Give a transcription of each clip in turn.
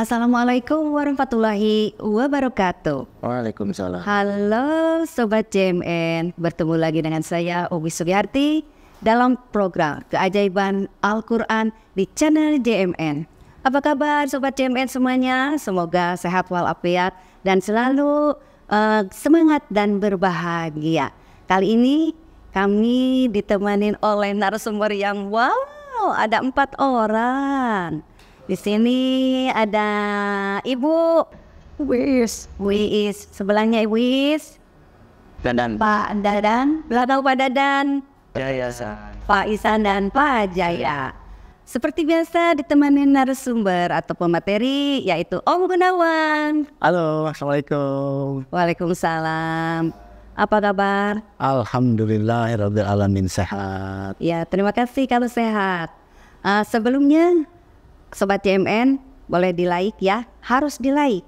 Assalamualaikum warahmatullahi wabarakatuh. Waalaikumsalam. Halo Sobat JMN, bertemu lagi dengan saya Obi Sugiyarti dalam program Keajaiban Al-Quran di channel JMN. Apa kabar Sobat JMN semuanya? Semoga sehat walafiat dan selalu uh, semangat dan berbahagia. Kali ini kami ditemani oleh narasumber yang wow, ada empat orang di sini ada Ibu Wis. Wis Sebelahnya Ibu Wis. Dadan. Pak Dadan. Belakang Pak Dadan. Jaya. ya, ya Pak Isan dan Pak Jaya. Seperti biasa ditemani narasumber atau pemateri yaitu Om Gunawan. Halo, Assalamualaikum. Waalaikumsalam. Apa kabar? Alhamdulillah, alamin sehat. Ya, terima kasih kalau sehat. Uh, sebelumnya Sobat JMN boleh di like ya, harus di like.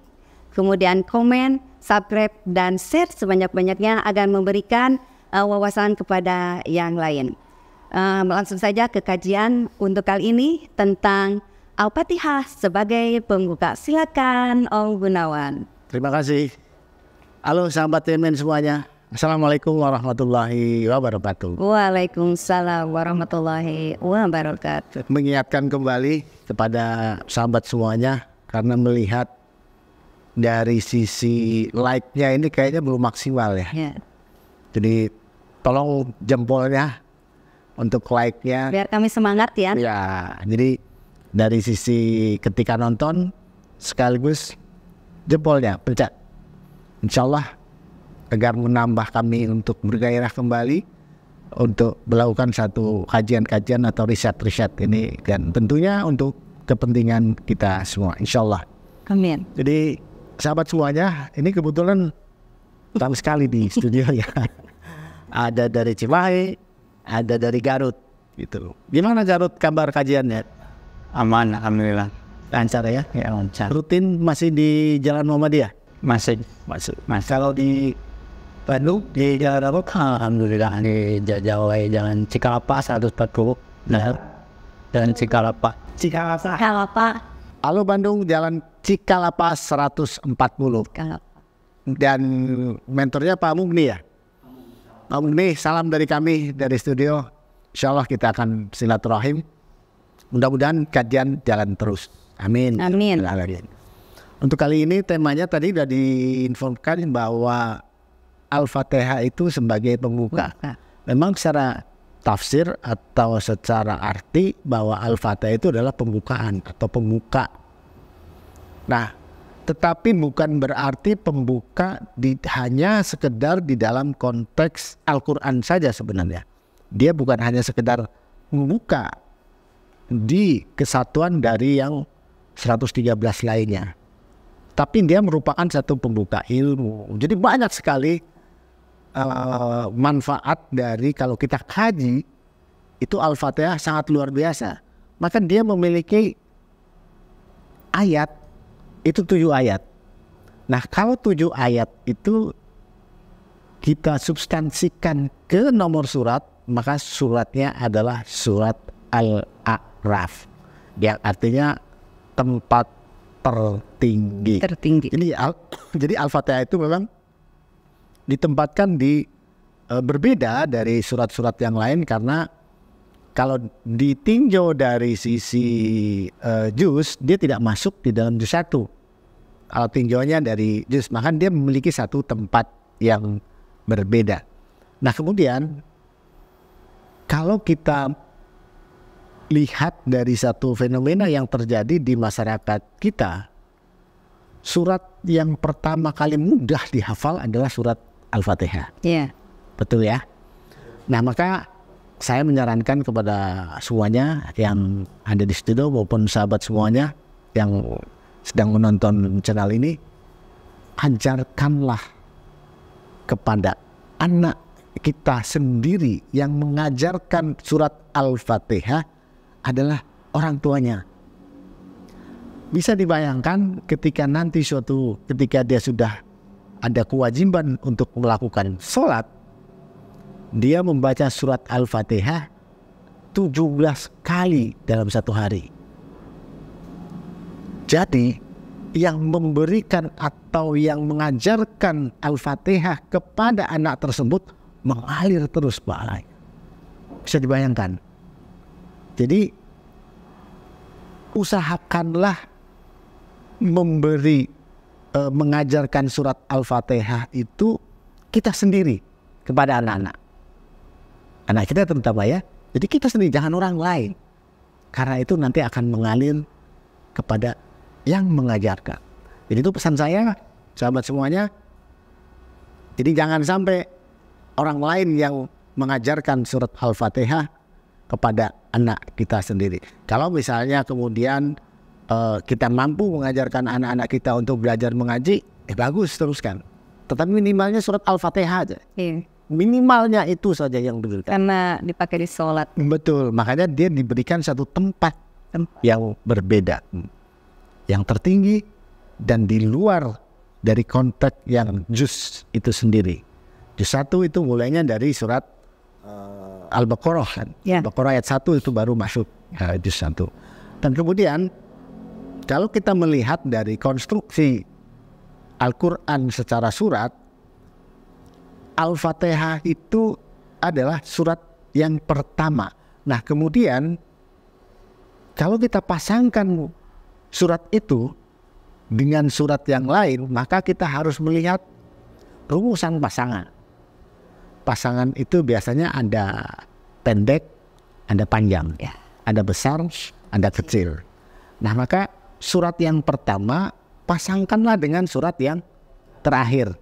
Kemudian komen, subscribe, dan share sebanyak-banyaknya agar memberikan uh, wawasan kepada yang lain. Uh, langsung saja ke kajian untuk kali ini tentang Al-Fatihah sebagai pembuka. Silakan Om Gunawan. Terima kasih. Halo sahabat Tmn semuanya. Assalamualaikum warahmatullahi wabarakatuh. Waalaikumsalam warahmatullahi wabarakatuh. Mengingatkan kembali kepada sahabat semuanya karena melihat dari sisi like-nya ini kayaknya belum maksimal ya. ya. Jadi tolong jempolnya untuk like-nya. Biar kami semangat ya. Ya, jadi dari sisi ketika nonton sekaligus jempolnya pencet. Insya Allah agar menambah kami untuk bergairah kembali untuk melakukan satu kajian-kajian atau riset-riset ini dan tentunya untuk kepentingan kita semua insya Allah. Amin. Jadi sahabat semuanya ini kebetulan tamu sekali di studio ya. ada dari Cimahi, ada dari Garut gitu. Gimana Garut kabar kajiannya? Aman, alhamdulillah. Lancar ya? Ya lancar. Rutin masih di Jalan Muhammadiyah? Masih. Masih. Masih. Kalau di Bandung di Jalan Apa? alhamdulillah di Jawa Jalan Cikalapa 140 nah dan Cikalapa Cikalapa Cikalapa Halo Bandung Jalan Cikalapa 140 Cikalapa. dan mentornya Pak Mugni ya Pak Mugni salam dari kami dari studio Insya Allah kita akan silaturahim mudah-mudahan kajian jalan terus amin amin, amin. untuk kali ini temanya tadi sudah diinformkan bahwa Al-Fatihah itu sebagai pembuka. Memang secara tafsir atau secara arti bahwa Al-Fatihah itu adalah pembukaan atau pembuka. Nah, tetapi bukan berarti pembuka di, hanya sekedar di dalam konteks Al-Quran saja sebenarnya. Dia bukan hanya sekedar membuka di kesatuan dari yang 113 lainnya. Tapi dia merupakan satu pembuka ilmu. Jadi banyak sekali Eh, manfaat dari kalau kita kaji itu Al-Fatihah sangat luar biasa. Maka dia memiliki ayat itu tujuh ayat. Nah kalau tujuh ayat itu kita substansikan ke nomor surat, maka suratnya adalah surat Al-A'raf yang artinya tempat tertinggi. Tertinggi. Jadi Al jadi Al-Fatihah itu memang ditempatkan di e, berbeda dari surat-surat yang lain karena kalau ditinjau dari sisi e, jus dia tidak masuk di dalam jus satu. Kalau tinjauannya dari jus maka dia memiliki satu tempat yang berbeda. Nah kemudian kalau kita lihat dari satu fenomena yang terjadi di masyarakat kita, surat yang pertama kali mudah dihafal adalah surat Al-Fatihah. Iya. Betul ya. Nah, maka saya menyarankan kepada semuanya yang ada di studio maupun sahabat semuanya yang sedang menonton channel ini, ajarkanlah kepada anak kita sendiri yang mengajarkan surat Al-Fatihah adalah orang tuanya. Bisa dibayangkan ketika nanti suatu ketika dia sudah ada kewajiban untuk melakukan sholat, dia membaca surat Al-Fatihah 17 kali dalam satu hari. Jadi, yang memberikan atau yang mengajarkan Al-Fatihah kepada anak tersebut mengalir terus balai. Bisa dibayangkan. Jadi, usahakanlah memberi e, mengajarkan surat Al-Fatihah itu kita sendiri kepada anak-anak. Anak kita terutama ya. Jadi kita sendiri, jangan orang lain. Karena itu nanti akan mengalir kepada yang mengajarkan. Jadi itu pesan saya, sahabat semuanya. Jadi jangan sampai orang lain yang mengajarkan surat Al-Fatihah kepada anak kita sendiri. Kalau misalnya kemudian uh, kita mampu mengajarkan anak-anak kita untuk belajar mengaji, eh bagus teruskan. Tetapi minimalnya surat Al-Fatihah aja. Iya. Minimalnya itu saja yang diberikan. Karena dipakai di sholat. Betul, makanya dia diberikan satu tempat, tempat. yang berbeda. Yang tertinggi dan di luar dari konteks yang jus itu sendiri. Jus satu itu mulainya dari surat eh, Al-Baqarah kan? Yeah. Al-Baqarah ayat satu itu baru masuk uh, nah, juz satu. Dan kemudian kalau kita melihat dari konstruksi Al-Quran secara surat, Al-Fatihah itu adalah surat yang pertama. Nah, kemudian kalau kita pasangkan surat itu dengan surat yang lain, maka kita harus melihat rumusan pasangan. Pasangan itu biasanya ada pendek, ada panjang, ya. ada besar, ada kecil. Nah, maka surat yang pertama pasangkanlah dengan surat yang terakhir.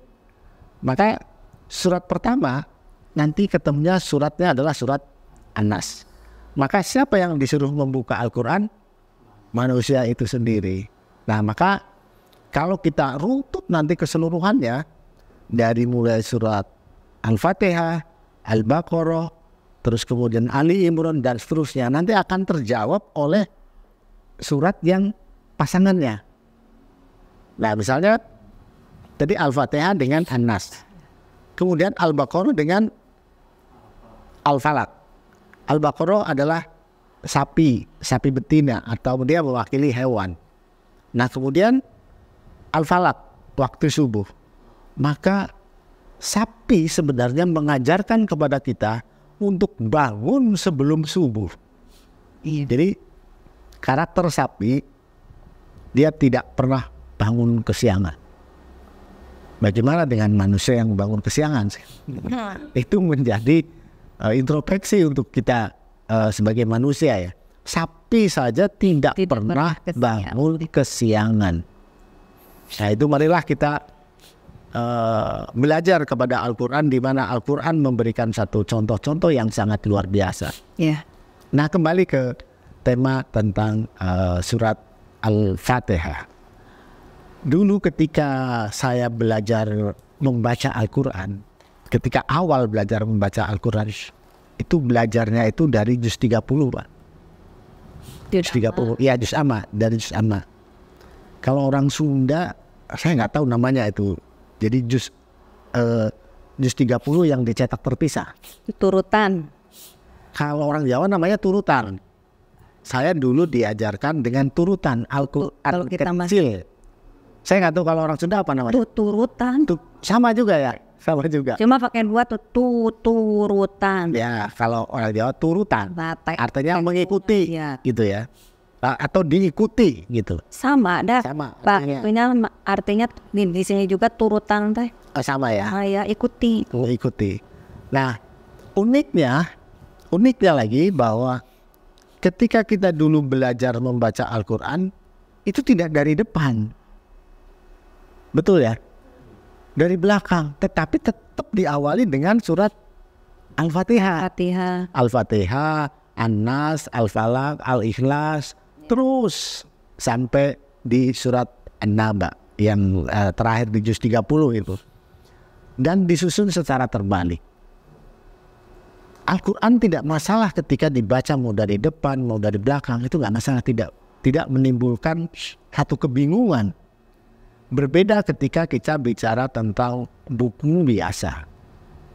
Maka surat pertama nanti ketemunya suratnya adalah surat Anas. Maka siapa yang disuruh membuka Al-Quran? Manusia itu sendiri. Nah maka kalau kita runtut nanti keseluruhannya dari mulai surat Al-Fatihah, Al-Baqarah, terus kemudian Ali Imran dan seterusnya nanti akan terjawab oleh surat yang pasangannya. Nah misalnya tadi Al-Fatihah dengan Anas. Kemudian Al-Baqarah dengan Al-Falak. Al-Baqarah adalah sapi, sapi betina atau dia mewakili hewan. Nah kemudian Al-Falak waktu subuh. Maka sapi sebenarnya mengajarkan kepada kita untuk bangun sebelum subuh. Iya. Jadi karakter sapi dia tidak pernah bangun kesiangan. Bagaimana dengan manusia yang bangun kesiangan? Hmm. Itu menjadi uh, introspeksi untuk kita uh, sebagai manusia ya. Sapi saja tidak, tidak pernah, pernah kesiangan. bangun kesiangan. Nah itu marilah kita uh, belajar kepada Al-Quran di mana Al-Quran memberikan satu contoh-contoh yang sangat luar biasa. Yeah. Nah kembali ke tema tentang uh, surat Al-Fatihah. Dulu ketika saya belajar membaca Al-Quran, ketika awal belajar membaca Al-Quran, itu belajarnya itu dari juz 30, Pak. Juz 30, iya juz amma, dari juz amma. Kalau orang Sunda, saya nggak tahu namanya itu. Jadi juz eh, juz 30 yang dicetak terpisah. Turutan. Kalau orang Jawa namanya turutan saya dulu diajarkan dengan turutan Al-Quran kalau kita kecil. Masih... Saya nggak tahu kalau orang Sunda apa namanya. Tu turutan. Tu sama juga ya, sama juga. Cuma pakai dua tuh, tuh turutan. Ya, kalau orang Jawa turutan. Artinya mengikuti, ya. gitu ya. Atau diikuti gitu. Sama, dah. Sama. Artinya, artinya, artinya di, di sini juga turutan teh. Oh, sama ya. Ah, ya, ikuti. Ikuti. Nah, uniknya, uniknya lagi bahwa ketika kita dulu belajar membaca Al-Quran, itu tidak dari depan. Betul ya? Dari belakang. Tetapi tetap diawali dengan surat Al-Fatihah. Al-Fatihah. An-Nas, Al-Falaq, Al-Ikhlas. Terus sampai di surat An-Naba yang uh, terakhir di juz 30 itu. Dan disusun secara terbalik. Al-Quran tidak masalah ketika dibaca mau dari depan mau dari belakang itu nggak masalah tidak tidak menimbulkan satu kebingungan berbeda ketika kita bicara tentang buku biasa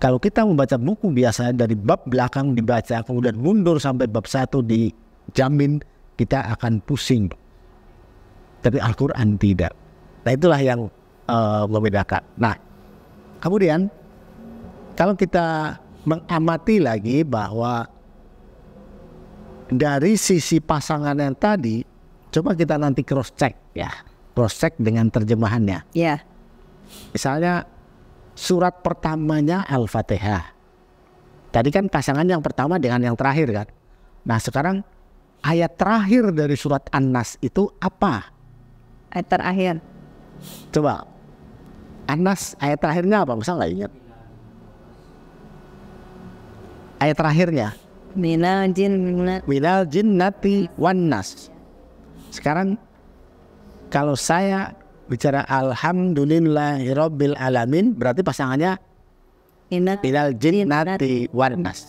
kalau kita membaca buku biasa dari bab belakang dibaca kemudian mundur sampai bab satu dijamin kita akan pusing tapi Al-Quran tidak nah itulah yang uh, membedakan nah kemudian kalau kita mengamati lagi bahwa dari sisi pasangan yang tadi, coba kita nanti cross check ya, cross check dengan terjemahannya. Ya. Misalnya surat pertamanya Al-Fatihah. Tadi kan pasangan yang pertama dengan yang terakhir kan. Nah sekarang ayat terakhir dari surat An-Nas itu apa? Ayat terakhir. Coba. An-Nas ayat terakhirnya apa? Misalnya nggak ingat? ayat terakhirnya minal jin minal wanas. sekarang kalau saya bicara alhamdulillahirabbil alamin berarti pasangannya minal jin nati wanas.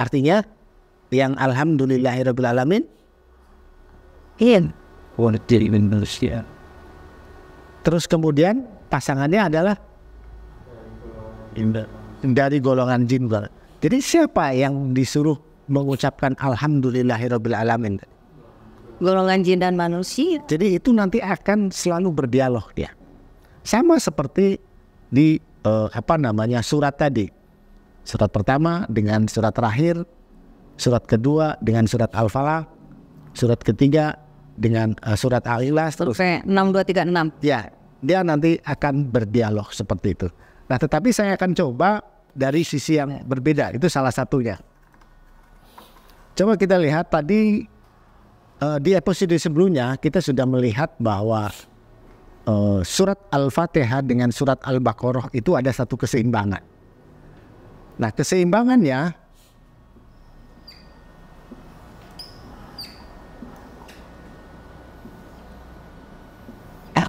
artinya yang alhamdulillahirabbil alamin in manusia terus kemudian pasangannya adalah dari golongan jin jadi siapa yang disuruh mengucapkan alhamdulillahirabbil alamin? Golongan jin dan manusia. Jadi itu nanti akan selalu berdialog ya, Sama seperti di eh, apa namanya surat tadi. Surat pertama dengan surat terakhir, surat kedua dengan surat Al-Falaq, surat ketiga dengan uh, surat Al-Ikhlas terus. 6236. Ya, dia nanti akan berdialog seperti itu. Nah, tetapi saya akan coba dari sisi yang ya. berbeda. Itu salah satunya. Coba kita lihat tadi uh, di episode sebelumnya kita sudah melihat bahwa uh, surat Al-Fatihah dengan surat Al-Baqarah itu ada satu keseimbangan. Nah, keseimbangannya Ah,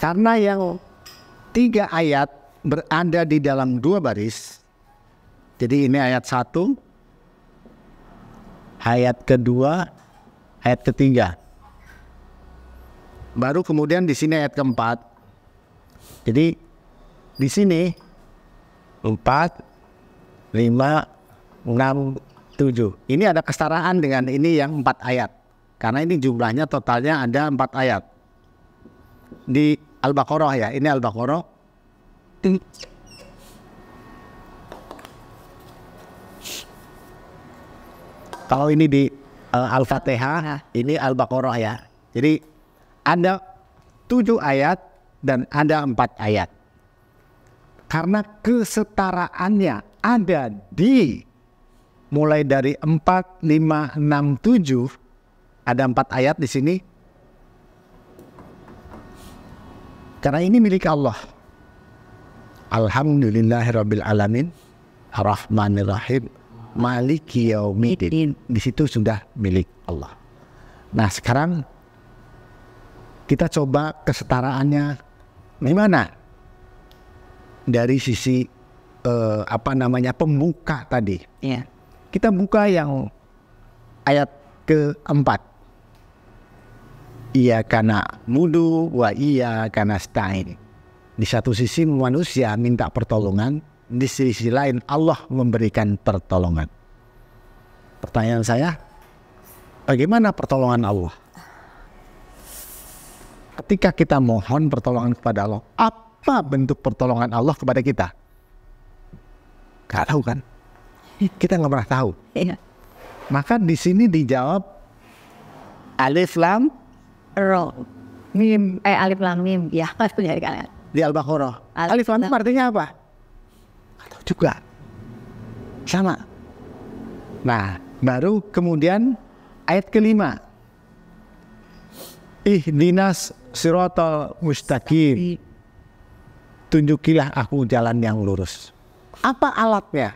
Karena yang tiga ayat berada di dalam dua baris. Jadi ini ayat satu, ayat kedua, ayat ketiga. Baru kemudian di sini ayat keempat. Jadi di sini empat, lima, enam, tujuh. Ini ada kesetaraan dengan ini yang empat ayat. Karena ini jumlahnya totalnya ada empat ayat. Di Al-Baqarah ya. Ini Al-Baqarah. Kalau ini di uh, eh, Al-Fatihah, nah. ini Al-Baqarah ya. Jadi ada tujuh ayat dan ada empat ayat. Karena kesetaraannya ada di mulai dari 4, 5, 6, tujuh, ada empat ayat di sini Karena ini milik Allah. Alhamdulillahirabbil alamin. Rahim. Maliki yaumiddin. Di situ sudah milik Allah. Nah, sekarang kita coba kesetaraannya gimana? Dari sisi uh, apa namanya pembuka tadi. Yeah. Kita buka yang ayat keempat ia karena mudu, wa ia karena stain. Di satu sisi manusia minta pertolongan, di sisi lain Allah memberikan pertolongan. Pertanyaan saya, bagaimana pertolongan Allah? Ketika kita mohon pertolongan kepada Allah, apa bentuk pertolongan Allah kepada kita? Gak tahu kan? Kita nggak pernah tahu. Iya. Maka di sini dijawab Alif Lam Ro. Mim. Eh alif lam mim. Ya, di kalian. Di Al-Baqarah. Alif, alif lam mim artinya apa? Atau juga. Sama. Nah, baru kemudian ayat kelima. ih dinas sirotol mustaqim. Tunjukilah aku jalan yang lurus. Apa alatnya?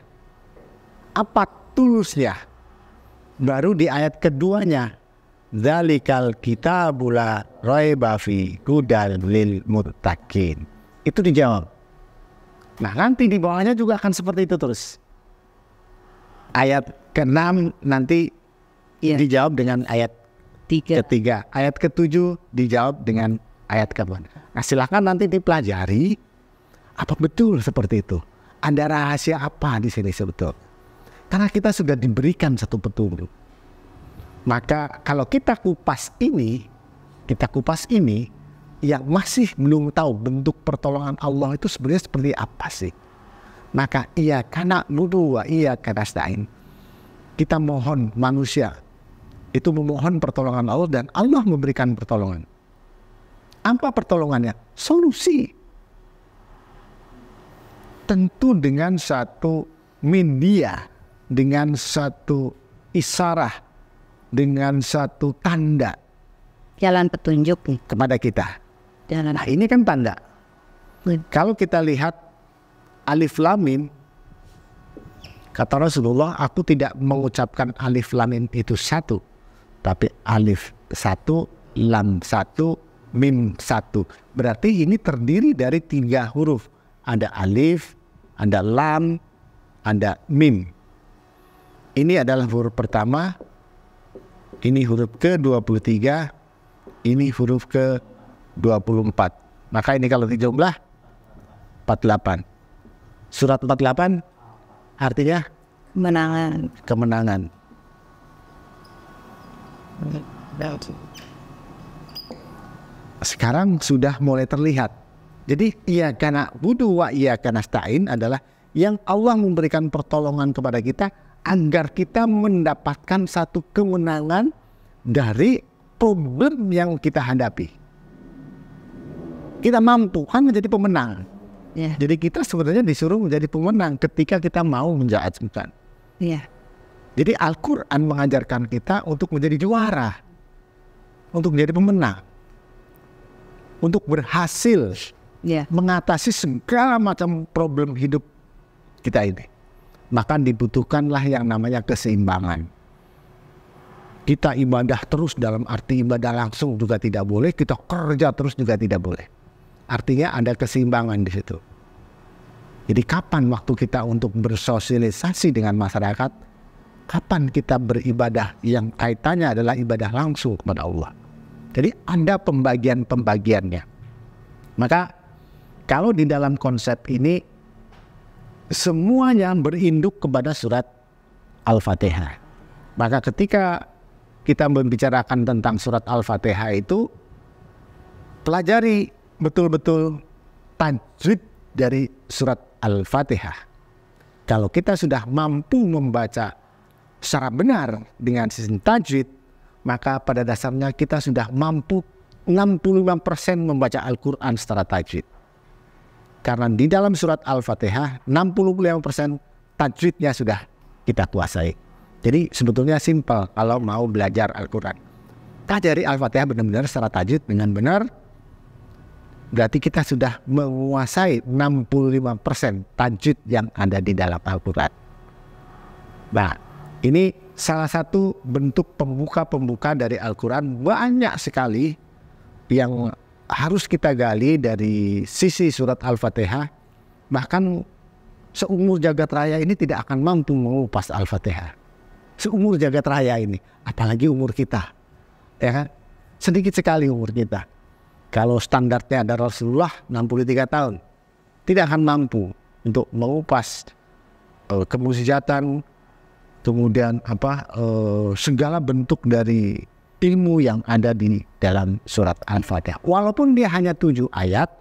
Apa tulusnya? Baru di ayat keduanya Zalikal kitabula raiba fi hudal lil muttaqin. Itu dijawab. Nah, nanti di bawahnya juga akan seperti itu terus. Ayat ke-6 nanti ya. dijawab dengan ayat Tiga. ketiga. Ayat ke-7 dijawab dengan ayat ke-8. Nah, silakan nanti dipelajari apa betul seperti itu. Ada rahasia apa di sini sebetulnya? Karena kita sudah diberikan satu petunjuk maka kalau kita kupas ini, kita kupas ini, yang masih belum tahu bentuk pertolongan Allah itu sebenarnya seperti apa sih. Maka iya karena nudu wa iya karena stain. Kita mohon manusia itu memohon pertolongan Allah dan Allah memberikan pertolongan. Apa pertolongannya? Solusi. Tentu dengan satu media, dengan satu isyarah dengan satu tanda jalan petunjuk nih ya. kepada kita. Jalan. Nah, ini kan tanda. Hmm. Kalau kita lihat alif lamim, kata Rasulullah, aku tidak mengucapkan alif lamim itu satu, tapi alif satu, lam satu, mim satu. Berarti ini terdiri dari tiga huruf. Ada alif, ada lam, ada mim. Ini adalah huruf pertama, ini huruf ke-23, ini huruf ke-24. Maka ini kalau dijumlah 48. Surat 48 artinya kemenangan. Kemenangan. Sekarang sudah mulai terlihat. Jadi iya karena wudhu wa iya karena adalah yang Allah memberikan pertolongan kepada kita agar kita mendapatkan satu kemenangan dari problem yang kita hadapi. Kita mampu kan menjadi pemenang. Yeah. Jadi kita sebenarnya disuruh menjadi pemenang ketika kita mau menjahat Tuhan. Yeah. Jadi Al-Quran mengajarkan kita untuk menjadi juara. Untuk menjadi pemenang. Untuk berhasil yeah. mengatasi segala macam problem hidup kita ini maka dibutuhkanlah yang namanya keseimbangan. Kita ibadah terus dalam arti ibadah langsung juga tidak boleh, kita kerja terus juga tidak boleh. Artinya ada keseimbangan di situ. Jadi kapan waktu kita untuk bersosialisasi dengan masyarakat? Kapan kita beribadah yang kaitannya adalah ibadah langsung kepada Allah? Jadi ada pembagian-pembagiannya. Maka kalau di dalam konsep ini semuanya berinduk kepada surat Al-Fatihah. Maka ketika kita membicarakan tentang surat Al-Fatihah itu pelajari betul-betul tajwid dari surat Al-Fatihah. Kalau kita sudah mampu membaca secara benar dengan sistem tajwid, maka pada dasarnya kita sudah mampu 65% membaca Al-Quran secara tajwid. Karena di dalam surat Al-Fatihah 65% tajwidnya sudah kita kuasai. Jadi sebetulnya simpel kalau mau belajar Al-Quran. Tajari Al-Fatihah benar-benar secara tajwid dengan benar. Berarti kita sudah menguasai 65% tajwid yang ada di dalam Al-Quran. Nah, ini salah satu bentuk pembuka-pembuka dari Al-Quran. Banyak sekali yang harus kita gali dari sisi surat Al-Fatihah bahkan seumur jagat raya ini tidak akan mampu mengupas Al-Fatihah. Seumur jagat raya ini, apalagi umur kita. Ya kan? Sedikit sekali umur kita. Kalau standarnya ada Rasulullah 63 tahun, tidak akan mampu untuk mengupas uh, kemudian apa eh, segala bentuk dari ilmu yang ada di dalam surat Al-Fatihah. Walaupun dia hanya tujuh ayat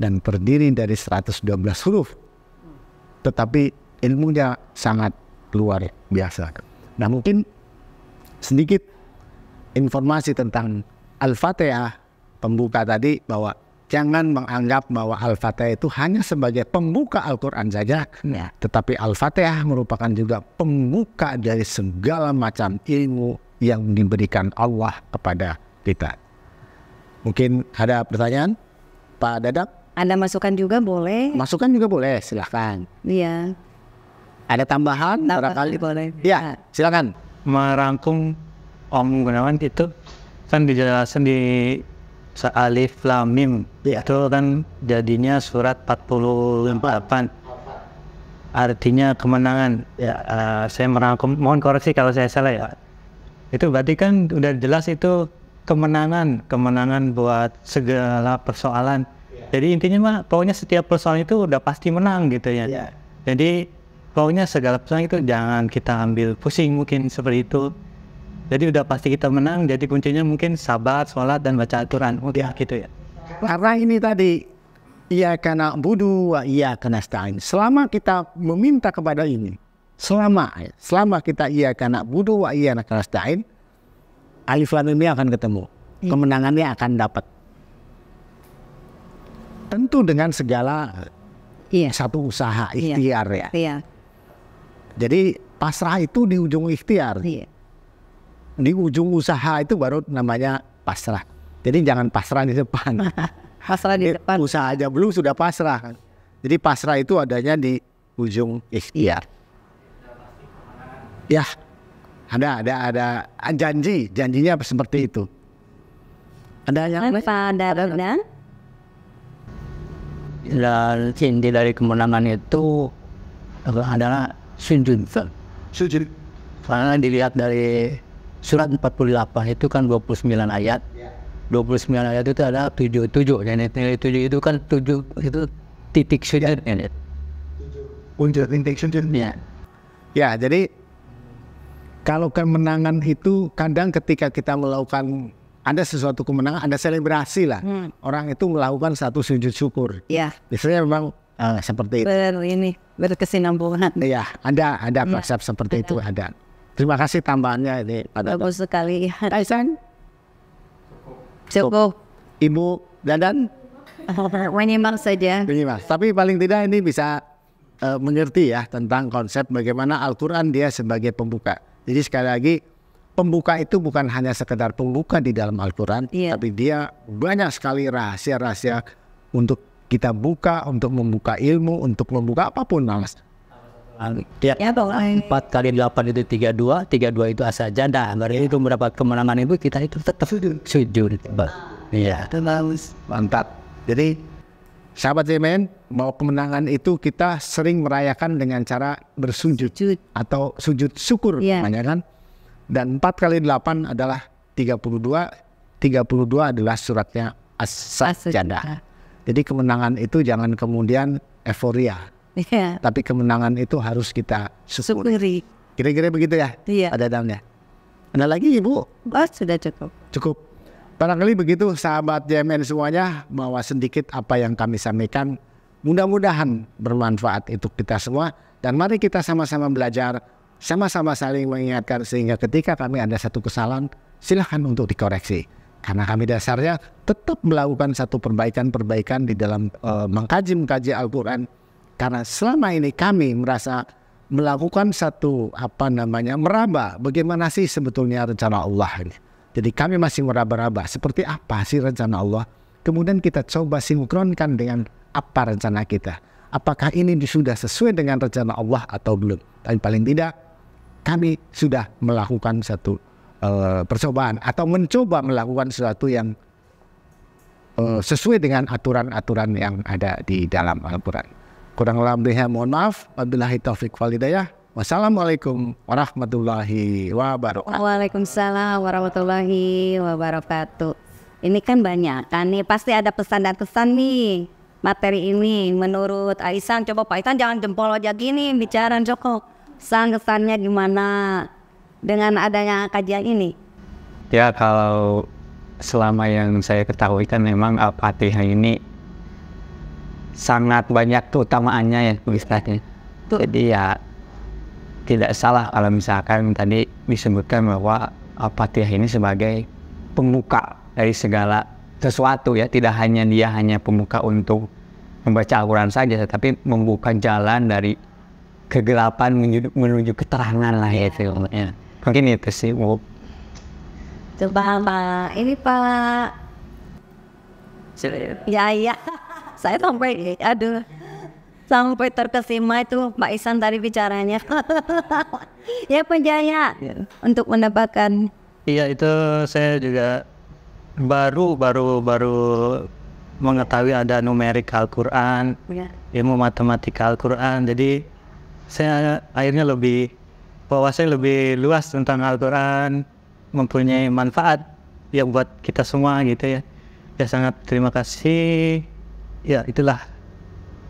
dan berdiri dari 112 huruf. Tetapi ilmunya sangat luar biasa. Nah mungkin sedikit informasi tentang Al-Fatihah pembuka tadi bahwa jangan menganggap bahwa Al-Fatihah itu hanya sebagai pembuka Al-Quran saja. Ya. Tetapi Al-Fatihah merupakan juga pembuka dari segala macam ilmu yang diberikan Allah kepada kita. Mungkin ada pertanyaan, Pak Dadang? Ada masukan juga boleh. Masukan juga boleh, silahkan. Iya. Ada tambahan? kali boleh. Iya, nah. silakan. Merangkum Om Gunawan itu kan dijelaskan di Alif Lam Mim. Ya. Itu kan jadinya surat 48. Artinya kemenangan. Ya, uh, saya merangkum, mohon koreksi kalau saya salah ya. Itu berarti kan udah jelas itu kemenangan, kemenangan buat segala persoalan. Yeah. Jadi intinya mah pokoknya setiap persoalan itu udah pasti menang gitu ya. Yeah. Jadi pokoknya segala persoalan itu jangan kita ambil pusing mungkin seperti itu. Jadi udah pasti kita menang. Jadi kuncinya mungkin sabar, sholat dan baca aturan. Mungkin yeah. gitu ya. Karena ini tadi Iya karena budu, iya karena stain. Selama kita meminta kepada ini, selama selama kita iya karena budu wa iya rasdain alif lam ini akan ketemu hmm. Iya. kemenangannya akan dapat tentu dengan segala iya. satu usaha iya. ikhtiar iya. ya iya. jadi pasrah itu di ujung ikhtiar iya. di ujung usaha itu baru namanya pasrah jadi jangan pasrah di depan pasrah di depan usaha aja belum sudah pasrah jadi pasrah itu adanya di ujung ikhtiar iya. Ya, ada ada ada ah, janji, janjinya seperti itu. Ada yang ada ada. Dan ya, inti dari kemenangan itu eh, adalah sujud. Sujud. Karena dilihat dari surat 48 itu kan 29 ayat. 29 ya. ayat itu ada 77. dan nilai 7 itu kan 7 itu titik sujud. Ya. Untuk titik sujud. Ya. Ya, jadi kalau kemenangan itu kadang ketika kita melakukan ada sesuatu kemenangan, ada selebrasi lah. Hmm. Orang itu melakukan satu sujud syukur. Iya. Biasanya memang uh, seperti itu. Ber ini berkesinambungan. Iya, ada ada ya. konsep seperti ada. itu ada. Terima kasih tambahannya ini. Pada Bagus sekali. Taisan. Cukup. Ibu Dadan. Minimal saja. Minimal. Tapi paling tidak ini bisa uh, mengerti ya tentang konsep bagaimana Al-Quran dia sebagai pembuka. Jadi sekali lagi pembuka itu bukan hanya sekedar pembuka di dalam Al-Qur'an, yeah. tapi dia banyak sekali rahasia-rahasia untuk kita buka, untuk membuka ilmu, untuk membuka apapun Mas. Tiap ya, ya empat kali delapan itu tiga dua, tiga dua itu asal janda. Berarti itu mendapat kemenangan itu kita itu tetap sujud. Iya. iya. Mantap. Jadi Sahabat Yemen, bahwa kemenangan itu kita sering merayakan dengan cara bersujud sujud. atau sujud syukur yeah. namanya kan. Dan 4 kali 8 adalah 32. 32 adalah suratnya As-Sajdah. Jadi kemenangan itu jangan kemudian euforia. Yeah. Tapi kemenangan itu harus kita syukuri. Kira-kira begitu ya? Iya. Yeah. Ada dalamnya. Ada lagi Ibu? Oh, sudah cukup. Cukup. Barangkali begitu sahabat JMN semuanya bahwa sedikit apa yang kami sampaikan mudah-mudahan bermanfaat untuk kita semua dan mari kita sama-sama belajar, sama-sama saling mengingatkan sehingga ketika kami ada satu kesalahan silahkan untuk dikoreksi. Karena kami dasarnya tetap melakukan satu perbaikan-perbaikan di dalam e, eh, mengkaji mengkaji Al-Qur'an karena selama ini kami merasa melakukan satu apa namanya meraba bagaimana sih sebetulnya rencana Allah ini. Jadi kami masih meraba-raba seperti apa sih rencana Allah. Kemudian kita coba sinkronkan dengan apa rencana kita. Apakah ini sudah sesuai dengan rencana Allah atau belum? Tapi paling tidak kami sudah melakukan satu uh, percobaan atau mencoba melakukan sesuatu yang uh, sesuai dengan aturan-aturan yang ada di dalam Al-Quran. Kurang lebihnya mohon maaf. Wabillahi taufiq walidayah. Wassalamualaikum warahmatullahi wabarakatuh. Waalaikumsalam warahmatullahi wabarakatuh. Ini kan banyak kan nih pasti ada pesan dan kesan nih materi ini menurut Aisan coba Pak Aisan jangan jempol aja gini bicara Joko pesan kesannya gimana dengan adanya kajian ini ya kalau selama yang saya ketahui kan memang Al-Fatihah ini sangat banyak keutamaannya ya Ustaz ya. jadi ya tidak salah kalau misalkan tadi disebutkan bahwa Al-Fatihah eh, ini sebagai pembuka dari segala sesuatu ya tidak hanya dia hanya pembuka untuk membaca Al-Quran saja tetapi membuka jalan dari kegelapan menuju, menuju keterangan lah ya. itu iya. ya. mungkin itu sih mau coba Pak ini Pak ya ya saya sampai aduh sampai terkesima itu Pak Isan tadi bicaranya. ya penjaya ya. untuk mendapatkan. Iya itu saya juga baru baru baru mengetahui ada numerik Al-Quran, ya. ilmu matematika Al-Quran. Jadi saya akhirnya lebih saya lebih luas tentang Al-Quran, mempunyai hmm. manfaat yang buat kita semua gitu ya. Ya sangat terima kasih. Ya itulah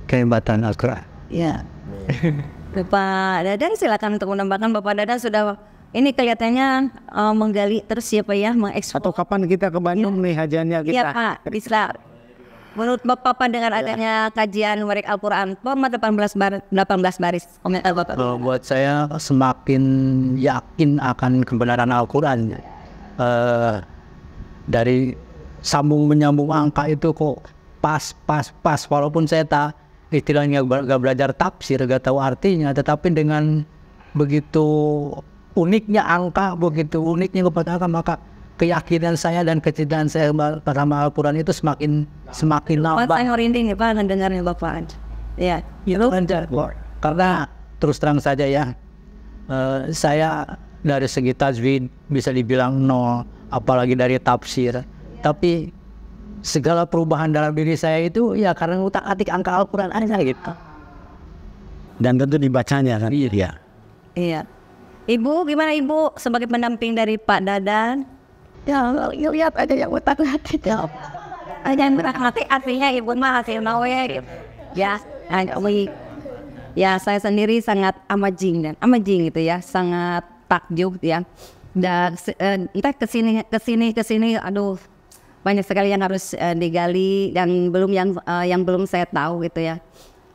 kehebatan Al-Quran. Ya. Bapak Dadan silakan untuk menambahkan Bapak Dadan sudah ini kelihatannya uh, menggali terus ya Pak ya mengekspor. Atau kapan kita ke Bandung ya. nih hajiannya kita? Iya Pak, bisa. Menurut Bapak pandangan ya. adanya kajian Warik Al-Quran, format 18 baris, 18 baris komentar eh, Bapak. Uh, buat saya semakin yakin akan kebenaran Al-Quran. Uh, dari sambung menyambung angka itu kok pas pas pas walaupun saya tak istilahnya gak belajar tafsir, gak tahu artinya, tetapi dengan begitu uniknya angka, begitu uniknya kepada angka, maka keyakinan saya dan kecintaan saya pertama Al-Quran itu semakin semakin lambat. Saya merinding ya Pak, mendengarnya Bapak. Ya, itu Karena terus terang saja ya, uh, saya dari segi tajwid bisa dibilang nol, apalagi dari tafsir. Tapi segala perubahan dalam diri saya itu ya karena utak atik angka Al-Quran aja gitu. Dan tentu dibacanya kan? Iya. iya. Iya. Ibu gimana ibu sebagai pendamping dari Pak Dadan? Ya lihat aja yang utak atik ya. Ada ah, yang utak atik artinya ibu mah hasil mau gitu. ya. Ya, ya saya sendiri sangat amazing dan amazing gitu ya, sangat takjub ya. Dan kita eh, kesini kesini kesini, aduh banyak sekali yang harus uh, digali dan belum yang uh, yang belum saya tahu gitu ya.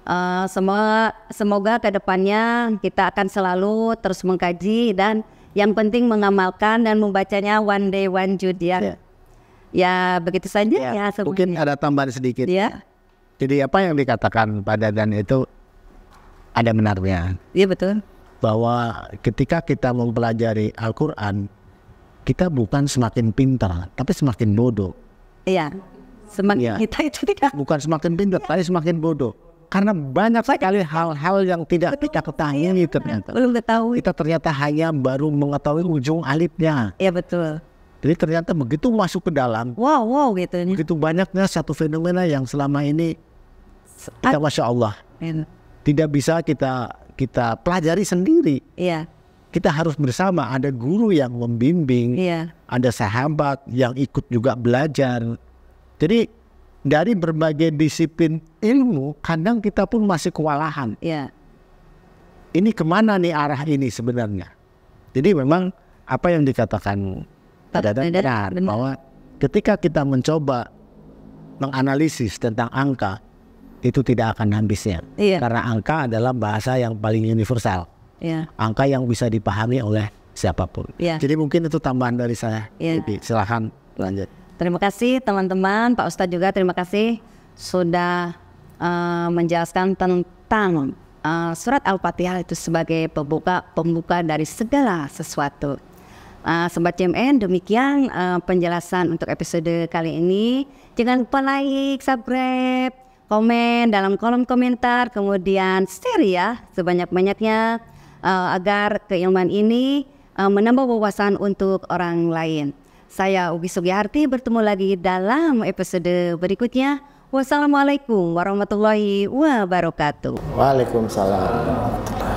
Uh, semua semoga kedepannya kita akan selalu terus mengkaji dan yang penting mengamalkan dan membacanya one day one jud ya. Yeah. Ya begitu saja yeah. ya. ya mungkin ada tambahan sedikit. Yeah. Jadi apa yang dikatakan pada dan itu ada benarnya. Iya yeah, betul. Bahwa ketika kita mempelajari Al-Quran, kita bukan semakin pintar, tapi semakin bodoh. Iya. Semakin ya. kita itu tidak. Bukan semakin pintar, ya. tapi semakin bodoh. Karena banyak sekali hal-hal yang tidak Betul. kita ketahui ternyata. Belum ketahui. Kita ternyata hanya baru mengetahui ujung alipnya. Iya betul. Jadi ternyata begitu masuk ke dalam. Wow, wow gitu. Begitu banyaknya satu fenomena yang selama ini kita masya Allah. Iya. Tidak bisa kita kita pelajari sendiri. Iya kita harus bersama ada guru yang membimbing, iya. ada sahabat yang ikut juga belajar. Jadi dari berbagai disiplin ilmu, kadang kita pun masih kewalahan. iya. Ini kemana nih arah ini sebenarnya? Jadi memang apa yang dikatakan Pak Dadan bahwa ketika kita mencoba menganalisis tentang angka itu tidak akan habisnya iya. karena angka adalah bahasa yang paling universal yeah. angka yang bisa dipahami oleh siapapun. Yeah. Jadi mungkin itu tambahan dari saya. Yeah. Jadi silahkan lanjut. Terima kasih teman-teman, Pak Ustadz juga terima kasih sudah uh, menjelaskan tentang uh, surat Al-Fatihah itu sebagai pembuka pembuka dari segala sesuatu. Uh, Sobat CMN, demikian uh, penjelasan untuk episode kali ini. Jangan lupa like, subscribe, komen dalam kolom komentar, kemudian share ya sebanyak-banyaknya uh, agar keilmuan ini uh, menambah wawasan untuk orang lain. Saya Ubi Sugiharti bertemu lagi dalam episode berikutnya. Wassalamualaikum warahmatullahi wabarakatuh. Waalaikumsalam